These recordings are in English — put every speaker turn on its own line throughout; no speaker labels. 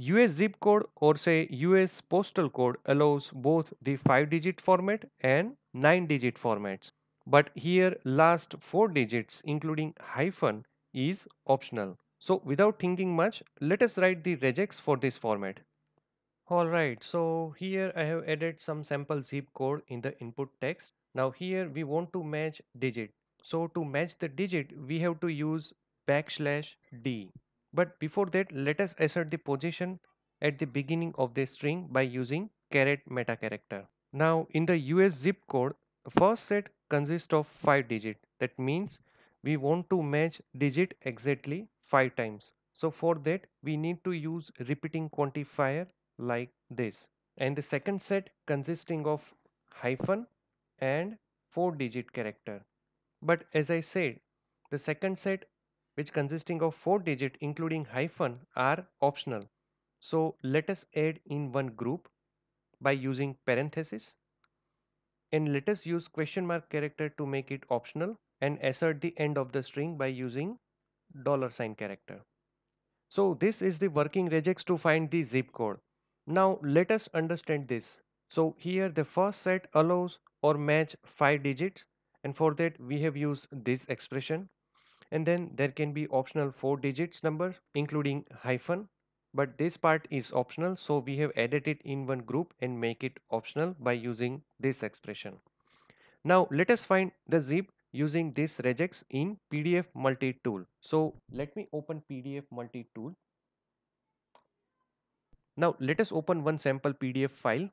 US zip code or say US postal code allows both the 5 digit format and 9 digit formats. But here last 4 digits including hyphen is optional. So without thinking much, let us write the regex for this format. Alright, so here I have added some sample zip code in the input text. Now here we want to match digit. So to match the digit, we have to use backslash D. But before that, let us assert the position at the beginning of the string by using caret meta character. Now in the US zip code, first set consists of 5 digit. That means we want to match digit exactly 5 times. So for that we need to use repeating quantifier like this. And the second set consisting of hyphen and 4 digit character. But as I said, the second set which consisting of 4 digit including hyphen are optional. So let us add in one group by using parenthesis and let us use question mark character to make it optional and assert the end of the string by using dollar sign character. So this is the working regex to find the zip code. Now let us understand this. So here the first set allows or match 5 digits and for that we have used this expression and then there can be optional four digits number including hyphen but this part is optional so we have added it in one group and make it optional by using this expression now let us find the zip using this regex in pdf multi-tool so let me open pdf multi-tool now let us open one sample pdf file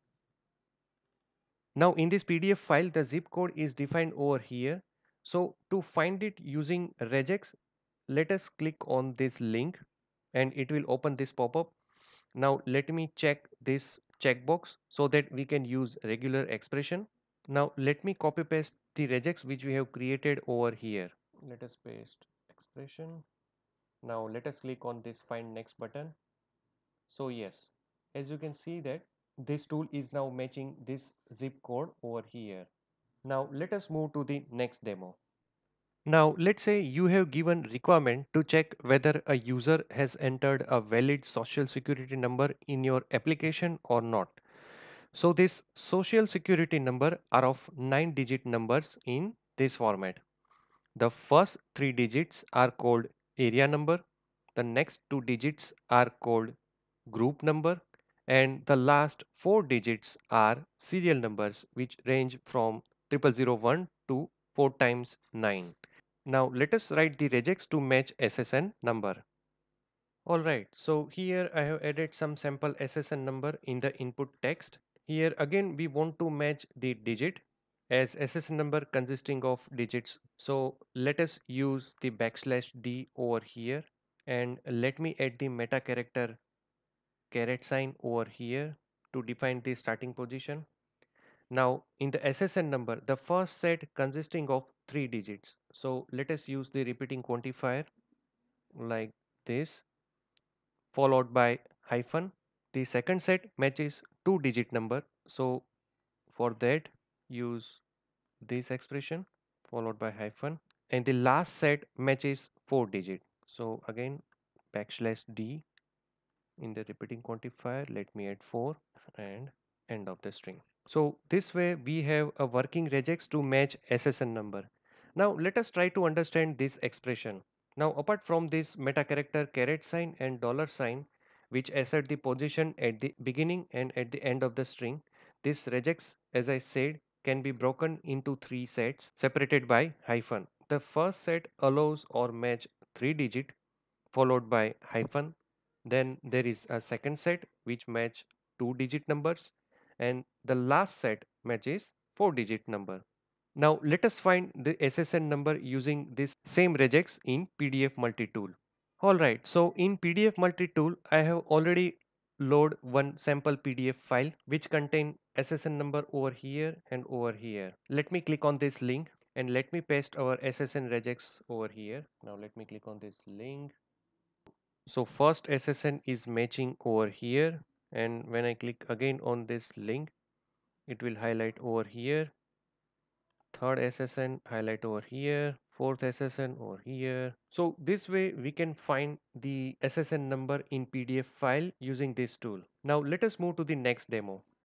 now in this pdf file the zip code is defined over here so to find it using regex, let us click on this link and it will open this pop-up. Now let me check this checkbox so that we can use regular expression. Now let me copy paste the regex which we have created over here. Let us paste expression. Now let us click on this find next button. So yes, as you can see that this tool is now matching this zip code over here. Now let us move to the next demo. Now, let's say you have given requirement to check whether a user has entered a valid social security number in your application or not. So this social security number are of 9 digit numbers in this format. The first 3 digits are called area number, the next 2 digits are called group number and the last 4 digits are serial numbers which range from 0001 to 4 times 9. Now let us write the regex to match SSN number. Alright, so here I have added some sample SSN number in the input text. Here again we want to match the digit as SSN number consisting of digits. So let us use the backslash d over here and let me add the meta character caret sign over here to define the starting position. Now in the SSN number the first set consisting of three digits so let us use the repeating quantifier like this followed by hyphen the second set matches two digit number so for that use this expression followed by hyphen and the last set matches four digit so again backslash d in the repeating quantifier let me add 4 and end of the string so this way we have a working regex to match SSN number now let us try to understand this expression. Now apart from this meta character caret sign and dollar sign which assert the position at the beginning and at the end of the string, this regex as I said can be broken into three sets separated by hyphen. The first set allows or match three digit followed by hyphen. Then there is a second set which match two digit numbers and the last set matches four digit number. Now let us find the SSN number using this same regex in PDF multi-tool. Alright, so in PDF multi-tool, I have already load one sample PDF file which contain SSN number over here and over here. Let me click on this link and let me paste our SSN regex over here. Now let me click on this link. So first SSN is matching over here and when I click again on this link, it will highlight over here third SSN highlight over here fourth SSN over here. So this way we can find the SSN number in PDF file using this tool. Now let us move to the next demo.